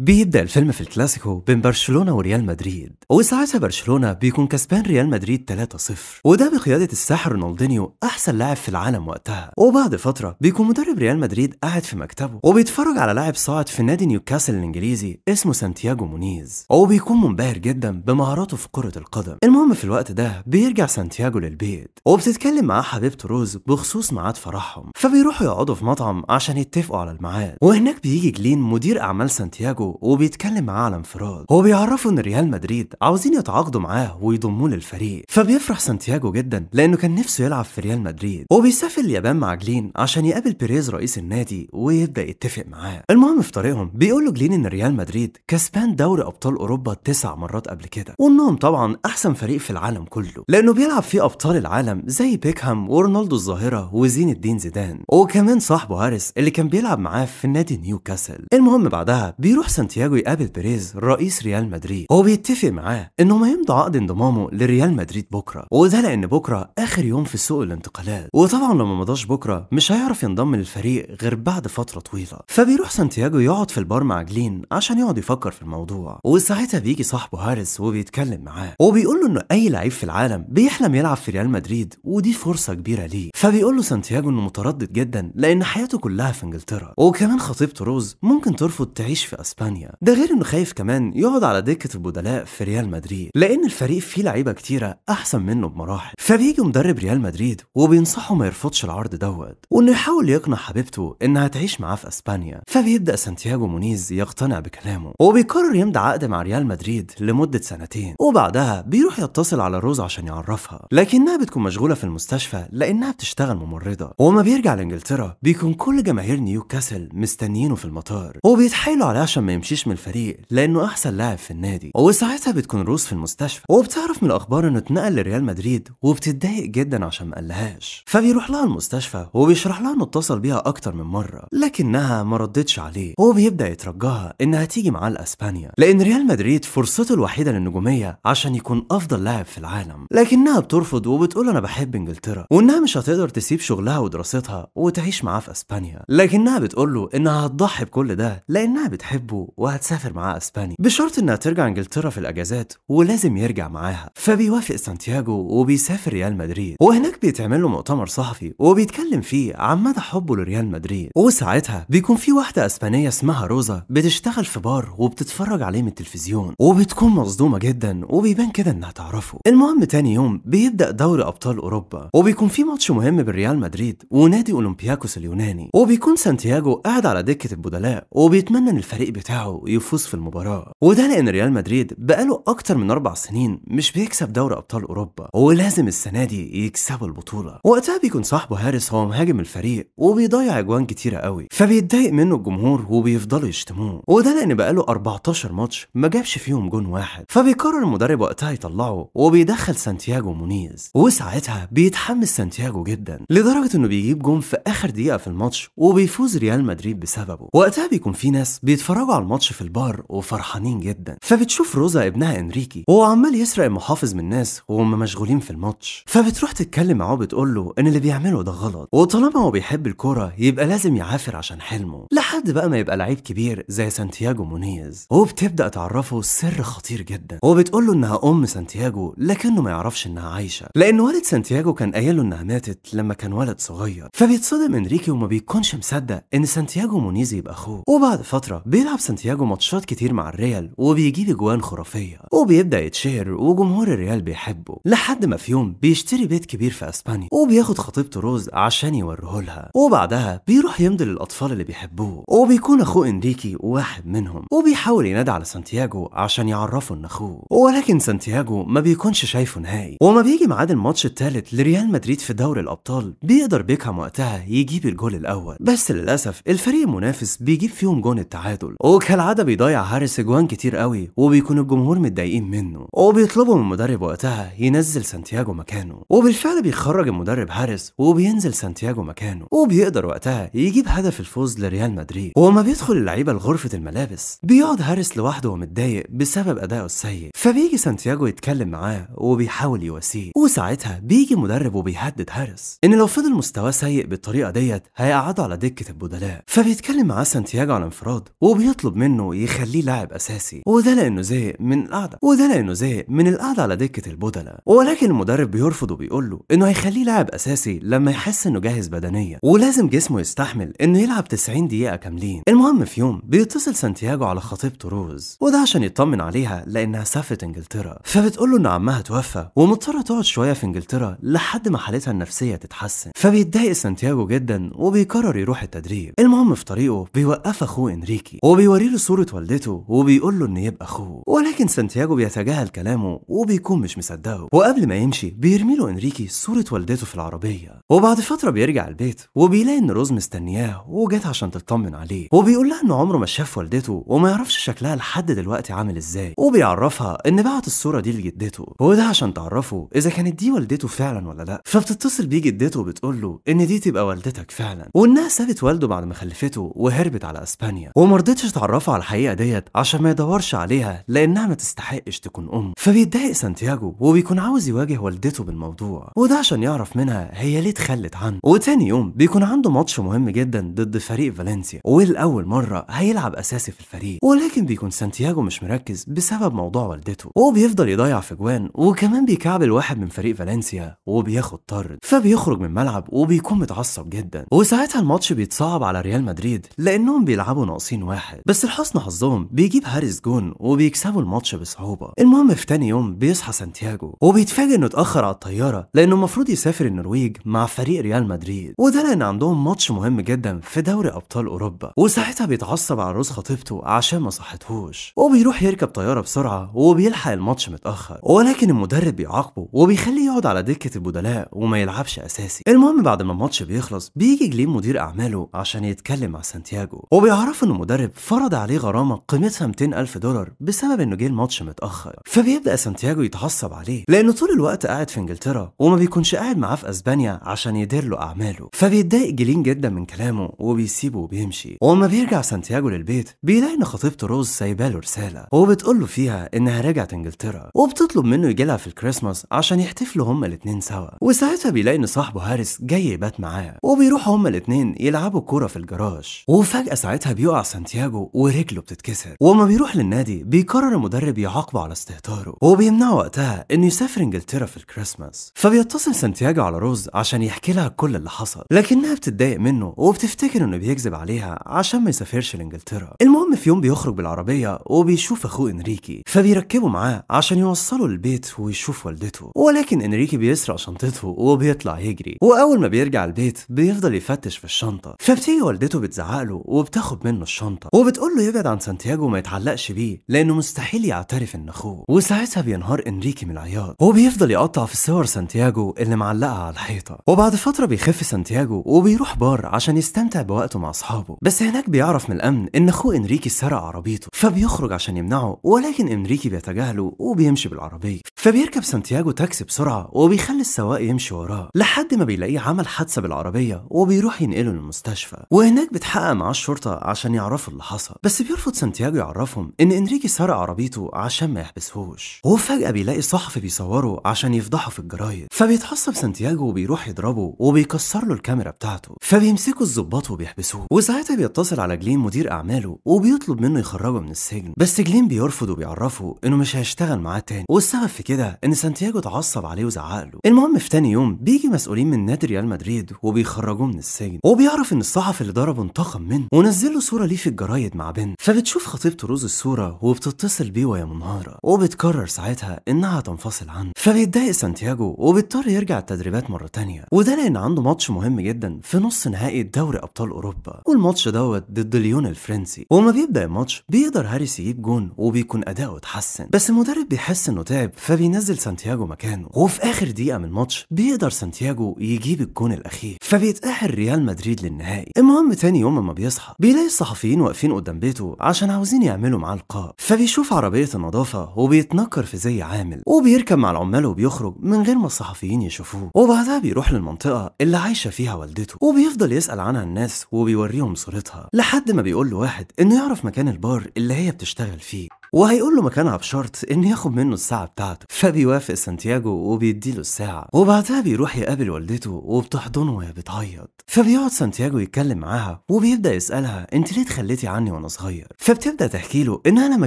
بيبدا الفيلم في الكلاسيكو بين برشلونه وريال مدريد وساعتها برشلونه بيكون كسبان ريال مدريد 3-0 وده بقياده الساحر رونالدينيو احسن لاعب في العالم وقتها وبعد فتره بيكون مدرب ريال مدريد قاعد في مكتبه وبيتفرج على لاعب صاعد في نادي نيوكاسل الانجليزي اسمه سانتياغو مونيز وبيكون منبهر جدا بمهاراته في كره القدم المهم في الوقت ده بيرجع سانتياغو للبيت وبتتكلم معاه حبيبته روز بخصوص ميعاد فرحهم فبيروحوا يقعدوا في مطعم عشان يتفقوا على الميعاد وهناك بيجي جلين مدير اعمال سانتياغو خارجه وبيتكلم مع على انفراد هو بيعرفه ان ريال مدريد عاوزين يتعاقدوا معاه ويضموه للفريق فبيفرح سانتياجو جدا لانه كان نفسه يلعب في ريال مدريد وبيسافر اليابان مع جلين عشان يقابل بيريز رئيس النادي ويبدا يتفق معاه المهم في طريقهم بيقول له جلين ان ريال مدريد كسبان دوري ابطال اوروبا تسع مرات قبل كده وانهم طبعا احسن فريق في العالم كله لانه بيلعب فيه ابطال العالم زي بيكهام ورونالدو الظاهره وزين الدين زيدان وكمان صاحبه هاريس اللي كان بيلعب معاه في نادي نيوكاسل المهم بعدها بيروح سانتياجو يقابل بيريز رئيس ريال مدريد هو بيتفق معاه انه ما يمضي عقد انضمامه لريال مدريد بكره وده لان بكره اخر يوم في سوق الانتقالات وطبعا لو ما مضاش بكره مش هيعرف ينضم للفريق غير بعد فتره طويله فبيروح سانتياجو يقعد في البار مع جلين عشان يقعد يفكر في الموضوع وساعتها بيجي صاحبه هارس وبيتكلم معاه وبيقول له انه اي لعيب في العالم بيحلم يلعب في ريال مدريد ودي فرصه كبيره ليه فبيقول له سانتياجو انه متردد جدا لان حياته كلها في انجلترا وكمان خطيبته روز ممكن ترفض تعيش في اسبانيا اسبانيا ده غير انه خايف كمان يقعد على دكه البدلاء في ريال مدريد لان الفريق فيه لعيبه كتيره احسن منه بمراحل فبيجي مدرب ريال مدريد وبينصحه ما يرفضش العرض دوت وانه يحاول يقنع حبيبته انها تعيش معاه في اسبانيا فبيبدا سانتياغو مونيز يقتنع بكلامه وبيقرر يمضي عقد مع ريال مدريد لمده سنتين وبعدها بيروح يتصل على روز عشان يعرفها لكنها بتكون مشغوله في المستشفى لانها بتشتغل ممرضه وما بيرجع لانجلترا بيكون كل جماهير نيوكاسل مستنيينه في المطار وبيتحايلوا عليه عشان ما يمشيش من الفريق لانه احسن لاعب في النادي وساعتها بتكون روز في المستشفى وبتعرف من الاخبار انه اتنقل لريال مدريد وبتتضايق جدا عشان ما قالهاش فبيروح لها المستشفى وبيشرح لها انه اتصل بيها اكتر من مره لكنها ما ردتش عليه وبيبدا يترجاها انها تيجي معاه لاسبانيا لان ريال مدريد فرصته الوحيده للنجوميه عشان يكون افضل لاعب في العالم لكنها بترفض وبتقول انا بحب انجلترا وانها مش هتقدر تسيب شغلها ودراستها وتعيش معاه في اسبانيا لكنها بتقول له انها هتضحي بكل ده لانها بتحبه وهتسافر معاه اسبانيا بشرط انها ترجع انجلترا في الاجازات ولازم يرجع معاها فبيوافق سانتياغو وبيسافر ريال مدريد وهناك بيتعمل له مؤتمر صحفي وبيتكلم فيه عن مدى حبه لريال مدريد وساعتها بيكون في واحده اسبانيه اسمها روزا بتشتغل في بار وبتتفرج عليه من التلفزيون وبتكون مصدومه جدا وبيبان كده انها تعرفه المهم تاني يوم بيبدا دوري ابطال اوروبا وبيكون في ماتش مهم بين ريال مدريد ونادي اولمبياكوس اليوناني وبيكون سانتياغو قاعد على دكه البدلاء وبيتمنى ان الفريق بتاعه بتاعه يفوز في المباراة وده لأن ريال مدريد بقاله أكتر من أربع سنين مش بيكسب دوري أبطال أوروبا ولازم السنة دي يكسبوا البطولة وقتها بيكون صاحبه هاريس هو مهاجم الفريق وبيضيع أجوان كتيرة قوي فبيتضايق منه الجمهور وبيفضلوا يشتموه وده لأن بقاله 14 ماتش ما جابش فيهم جون واحد فبيقرر المدرب وقتها يطلعه وبيدخل سانتياغو مونيز وساعتها بيتحمس سانتياغو جدا لدرجة إنه بيجيب جون في آخر دقيقة في الماتش وبيفوز ريال مدريد بسببه وقتها بيكون في ناس بيتفرجوا على الماتش في البار وفرحانين جدا فبتشوف روزا ابنها انريكي وهو عمال يسرق المحافظ من الناس وهم مشغولين في الماتش فبتروح تتكلم معاه بتقول له ان اللي بيعمله ده غلط وطالما هو بيحب الكوره يبقى لازم يعافر عشان حلمه لحد بقى ما يبقى لعيب كبير زي سانتياجو مونيز وبتبدا تعرفه سر خطير جدا وبتقول له انها ام سانتياجو لكنه ما يعرفش انها عايشه لان والد سانتياجو كان قايل له انها ماتت لما كان ولد صغير فبيتصدم انريكي وما بيكونش مصدق ان سانتياجو مونيز يبقى اخوه وبعد فتره بيلعب سانتياجو ماتشات كتير مع الريال وبيجيب اجوان خرافيه وبيبدا يتشهر وجمهور الريال بيحبه لحد ما في يوم بيشتري بيت كبير في اسبانيا وبياخد خطيبته روز عشان يوريه لها وبعدها بيروح يمضي للاطفال اللي بيحبوه وبيكون اخوه انريكي واحد منهم وبيحاول ينادي على سانتياجو عشان يعرفه ان اخوه ولكن سانتياجو ما بيكونش شايفه نهائي وما بيجي ميعاد الماتش الثالث لريال مدريد في دوري الابطال بيقدر بيكهام وقتها يجيب الجول الاول بس للاسف الفريق المنافس بيجيب فيهم جون التعادل وكالعادة بيضيع حارس اجوان كتير قوي وبيكون الجمهور متضايقين منه وبيطلبوا من المدرب وقتها ينزل سانتياجو مكانه وبالفعل بيخرج المدرب حارس وبينزل سانتياجو مكانه وبيقدر وقتها يجيب هدف الفوز لريال مدريد وما بيدخل اللعيبة لغرفة الملابس بيقعد هاريس لوحده ومتضايق بسبب أدائه السيء فبيجي سانتياجو يتكلم معاه وبيحاول يواسيه وساعتها بيجي مدرب وبيهدد هارس ان لو فضل مستواه سيء بالطريقة ديت هيقعده على دكة البدلاء فبيتكلم معاه سانتياجو على انفراد وبيطلب يطلب منه يخليه لاعب اساسي وده لانه زهق من القعده وده لانه زهق من القعده على دكه البدلاء ولكن المدرب بيرفض وبيقول له انه هيخليه لاعب اساسي لما يحس انه جاهز بدنيا ولازم جسمه يستحمل انه يلعب 90 دقيقه كاملين المهم في يوم بيتصل سانتياغو على خطيبته روز وده عشان يطمن عليها لانها سافرت انجلترا فبتقول له ان عمها توفى ومضطره تقعد شويه في انجلترا لحد ما حالتها النفسيه تتحسن فبيتضايق سانتياغو جدا وبيقرر يروح التدريب المهم في طريقه بيوقف اخوه انريكي وبيوقف بيوري له صورة والدته وبيقول له إن يبقى أخوه ولكن سانتياغو بيتجاهل كلامه وبيكون مش مصدقه وقبل ما يمشي بيرمي له إنريكي صورة والدته في العربية وبعد فترة بيرجع البيت وبيلاقي إن روز مستنياه وجت عشان تطمن عليه وبيقول لها إنه عمره ما شاف والدته وما يعرفش شكلها لحد دلوقتي عامل إزاي وبيعرفها إن بعت الصورة دي لجدته وده عشان تعرفه إذا كانت دي والدته فعلا ولا لأ فبتتصل بيه جدته وبتقول له إن دي تبقى والدتك فعلا وإنها سابت والده بعد ما خلفته وهربت على أسبانيا ومرضتش اتعرفوا على الحقيقه ديت عشان ما يدورش عليها لانها ما تستحقش تكون ام فبيتضايق سانتياغو وبيكون عاوز يواجه والدته بالموضوع وده عشان يعرف منها هي ليه تخلت عنه وتاني يوم بيكون عنده ماتش مهم جدا ضد فريق فالنسيا ولاول مره هيلعب اساسي في الفريق ولكن بيكون سانتياغو مش مركز بسبب موضوع والدته وبيفضل يضيع في جوان وكمان بيكعبل واحد من فريق فالنسيا وبياخد طرد فبيخرج من الملعب وبيكون متعصب جدا وساعتها الماتش بيتصعب على ريال مدريد لانهم بيلعبوا ناقصين واحد بس لحسن حظهم بيجيب هاريس جون وبيكسبوا الماتش بصعوبة المهم في تاني يوم بيصحى سانتياغو وبيتفاجئ انه اتأخر على الطيارة لانه المفروض يسافر النرويج مع فريق ريال مدريد وده لان عندهم ماتش مهم جدا في دوري ابطال اوروبا وساعتها بيتعصب على روز خطيبته عشان ما صحتهوش وبيروح يركب طيارة بسرعة وبيلحق الماتش متأخر ولكن المدرب بيعاقبه وبيخليه يقعد على دكة البدلاء وما يلعبش اساسي المهم بعد ما الماتش بيخلص بيجي جليم مدير اعماله عشان يتكلم مع سانتياغو وبيعرفه ان المدرب فر اتفرض عليه غرامة قيمتها 200 ألف دولار بسبب إنه جه الماتش متأخر فبيبدأ سانتياجو يتعصب عليه لأنه طول الوقت قاعد في إنجلترا وما بيكونش قاعد معاه في أسبانيا عشان يدير له أعماله فبيتضايق جيلين جدا من كلامه وبيسيبه وبيمشي وأما بيرجع سانتياجو للبيت بيلاقي إن خطيبته روز سايبة له رسالة وبتقول له فيها إنها رجعت إنجلترا وبتطلب منه يجي لها في الكريسماس عشان يحتفلوا هما الاتنين سوا وساعتها بيلاقي إن صاحبه هاريس جاي يبات معاه وبيروحوا هما الاتنين يلعبوا كورة في الجراج وفجأة ساعتها بيقع سانتياجو ورجله بتتكسر وما بيروح للنادي بيقرر المدرب يعاقبه على استهتاره وبيمنعه وقتها انه يسافر انجلترا في الكريسماس فبيتصل سانتياجو على روز عشان يحكي لها كل اللي حصل لكنها بتتضايق منه وبتفتكر انه بيكذب عليها عشان ما يسافرش لانجلترا المهم في يوم بيخرج بالعربيه وبيشوف اخوه انريكي فبيركبه معاه عشان يوصله البيت ويشوف والدته ولكن انريكي بيسرق شنطته وبيطلع يجري واول ما بيرجع البيت بيفضل يفتش في الشنطه فبتيجي والدته بتزعق له وبتاخد منه الشنطه وبتقول بتقول له يبعد عن سانتياغو وما يتعلقش بيه لانه مستحيل يعترف ان اخوه وساعتها بينهار انريكي من العياط وبيفضل يقطع في صور سانتياغو اللي معلقه على الحيطه وبعد فتره بيخف سانتياغو وبيروح بار عشان يستمتع بوقته مع اصحابه بس هناك بيعرف من الامن ان اخوه انريكي سرق عربيته فبيخرج عشان يمنعه ولكن انريكي بيتجاهله وبيمشي بالعربيه فبيركب سانتياغو تاكسي بسرعه وبيخلي السواق يمشي وراه لحد ما بيلاقيه عمل حادثه بالعربيه وبيروح ينقله للمستشفى وهناك بتحقق معاه الشرطه عشان يعرفوا اللي حصل الرصاصة بس بيرفض سانتياجو يعرفهم إن إنريكي سرق عربيته عشان ما يحبسهوش وهو فجأة بيلاقي صحفي بيصوره عشان يفضحه في الجرايد فبيتعصب سانتياجو وبيروح يضربه وبيكسر له الكاميرا بتاعته فبيمسكوا الظباط وبيحبسوه وساعتها بيتصل على جلين مدير أعماله وبيطلب منه يخرجه من السجن بس جلين بيرفض وبيعرفه إنه مش هيشتغل معاه تاني والسبب في كده إن سانتياجو اتعصب عليه وزعق له المهم في تاني يوم بيجي مسؤولين من نادي ريال مدريد وبيخرجوه من السجن وبيعرف إن الصحفي اللي ضربه انتقم منه ونزل له صورة ليه في الجرايد مع بنت فبتشوف خطيبته روز الصورة وبتتصل بيه وهي منهارة وبتقرر ساعتها إنها تنفصل عنه فبيتضايق سانتياجو وبيضطر يرجع التدريبات مرة تانية وده لأن عنده ماتش مهم جدا في نص نهائي دوري أبطال أوروبا والماتش دوت ضد ليون الفرنسي وما بيبدأ الماتش بيقدر هاريس يجيب جون وبيكون أداؤه اتحسن بس المدرب بيحس إنه تعب فبينزل سانتياجو مكانه وفي آخر دقيقة من الماتش بيقدر سانتياجو يجيب الجون الأخير فبيتأهل ريال مدريد للنهائي المهم تاني يوم لما بيصحى بيلاقي الصحفيين واقفين قدام بيته عشان عاوزين يعملوا معاه لقاء فبيشوف عربية النظافة وبيتنكر في زي عامل وبيركب مع العمال وبيخرج من غير ما الصحفيين يشوفوه وبعدها بيروح للمنطقة اللي عايشة فيها والدته وبيفضل يسأل عنها الناس وبيوريهم صورتها لحد ما بيقول لواحد إنه يعرف مكان البار اللي هي بتشتغل فيه وهيقول له مكانها بشرط إن ياخد منه الساعة بتاعته فبيوافق سانتياجو وبيديله الساعة وبعدها بيروح يقابل والدته وبتحضنه وهي بتعيط فبيقعد سانتياجو يتكلم معاها وبيبدأ يسألها أنت ليه اتخليتي عني وأنا صغير فبتبدأ تحكي له إنها لما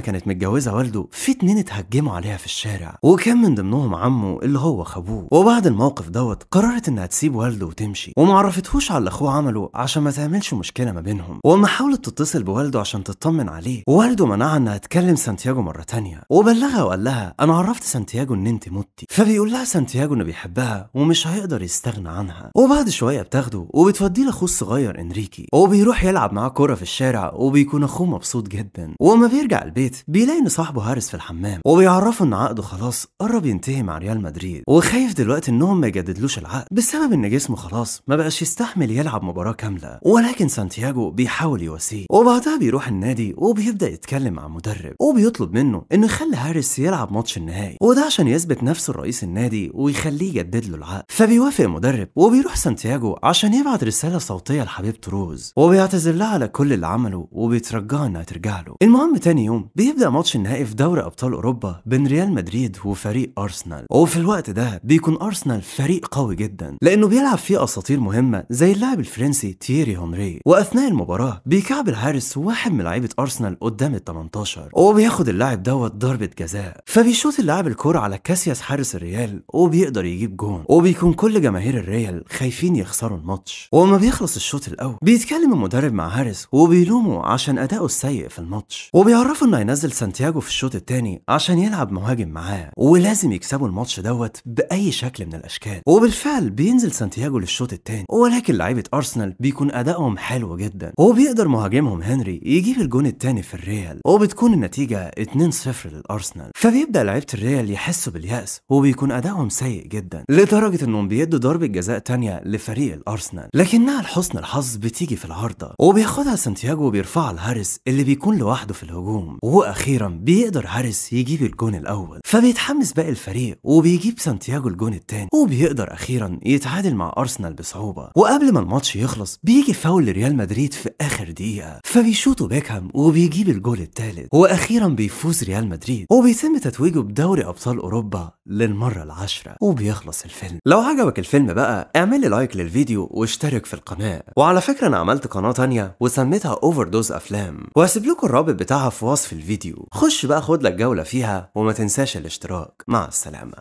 كانت متجوزة والده في اتنين اتهجموا عليها في الشارع وكان من ضمنهم عمه اللي هو خابوه وبعد الموقف دوت قررت إنها تسيب والده وتمشي ومعرفتهوش على اللي أخوه عمله عشان ما تعملش مشكلة ما بينهم وأما حاولت تتصل بوالده عشان تطمن عليه والده منعها إنها تكلم سانتياجو سانتياغو مرة تانية وبلغها وقال لها أنا عرفت سانتياغو إن أنت متي فبيقول لها سانتياغو إنه بيحبها ومش هيقدر يستغنى عنها وبعد شوية بتاخده وبتوديه لأخوه الصغير إنريكي وبيروح يلعب معاه كورة في الشارع وبيكون أخوه مبسوط جدا وما بيرجع البيت بيلاقي إن صاحبه هارس في الحمام وبيعرفه إن عقده خلاص قرب ينتهي مع ريال مدريد وخايف دلوقتي إنهم ما يجددلوش العقد بسبب إن جسمه خلاص ما بقاش يستحمل يلعب مباراة كاملة ولكن سانتياغو بيحاول يواسيه وبعدها بيروح النادي وبيبدأ يتكلم مع مدرب وبي يطلب منه انه يخلي هاريس يلعب ماتش النهائي وده عشان يثبت نفسه لرئيس النادي ويخليه يجدد له العقد فبيوافق المدرب وبيروح سانتياغو عشان يبعت رساله صوتيه لحبيبته روز وبيعتذر لها على كل اللي عمله وبيترجاها انها ترجع له المهم تاني يوم بيبدا ماتش النهائي في دوري ابطال اوروبا بين ريال مدريد وفريق ارسنال وفي الوقت ده بيكون ارسنال فريق قوي جدا لانه بيلعب فيه اساطير مهمه زي اللاعب الفرنسي تييري هنري واثناء المباراه بيكعبل هاريس واحد من لعيبه ارسنال قدام ال 18 وبياخد بياخد اللاعب دوت ضربه جزاء فبيشوط اللاعب الكوره على كاسياس حارس الريال وبيقدر يجيب جون وبيكون كل جماهير الريال خايفين يخسروا الماتش وما بيخلص الشوط الاول بيتكلم المدرب مع هاريس وبيلومه عشان اداؤه السيء في الماتش وبيعرفه انه هينزل سانتياجو في الشوط الثاني عشان يلعب مهاجم معاه ولازم يكسبوا الماتش دوت باي شكل من الاشكال وبالفعل بينزل سانتياجو للشوط الثاني ولكن لعيبه ارسنال بيكون ادائهم حلو جدا وبيقدر مهاجمهم هنري يجيب الجون الثاني في الريال وبتكون النتيجه 2 2-0 للأرسنال فبيبدأ لعيبة الريال يحسوا باليأس وبيكون أدائهم سيء جدا لدرجة إنهم بيدوا ضربة جزاء تانية لفريق الأرسنال لكنها لحسن الحظ بتيجي في العارضة وبياخدها سانتياجو وبيرفعها لهاريس اللي بيكون لوحده في الهجوم وأخيرا بيقدر هاريس يجيب الجون الأول فبيتحمس باقي الفريق وبيجيب سانتياجو الجون الثاني وبيقدر أخيرا يتعادل مع أرسنال بصعوبة وقبل ما الماتش يخلص بيجي فاول لريال مدريد في آخر دقيقة فبيشوطوا بيكهام وبيجيب الجول الثالث وأخيرا مؤخرا بيفوز ريال مدريد وبيتم تتويجه بدوري ابطال اوروبا للمره العاشره وبيخلص الفيلم لو عجبك الفيلم بقى اعمل لي لايك للفيديو واشترك في القناه وعلى فكره انا عملت قناه تانية وسميتها اوفر دوز افلام وهسيب لكم الرابط بتاعها في وصف الفيديو خش بقى خد لك جوله فيها وما تنساش الاشتراك مع السلامه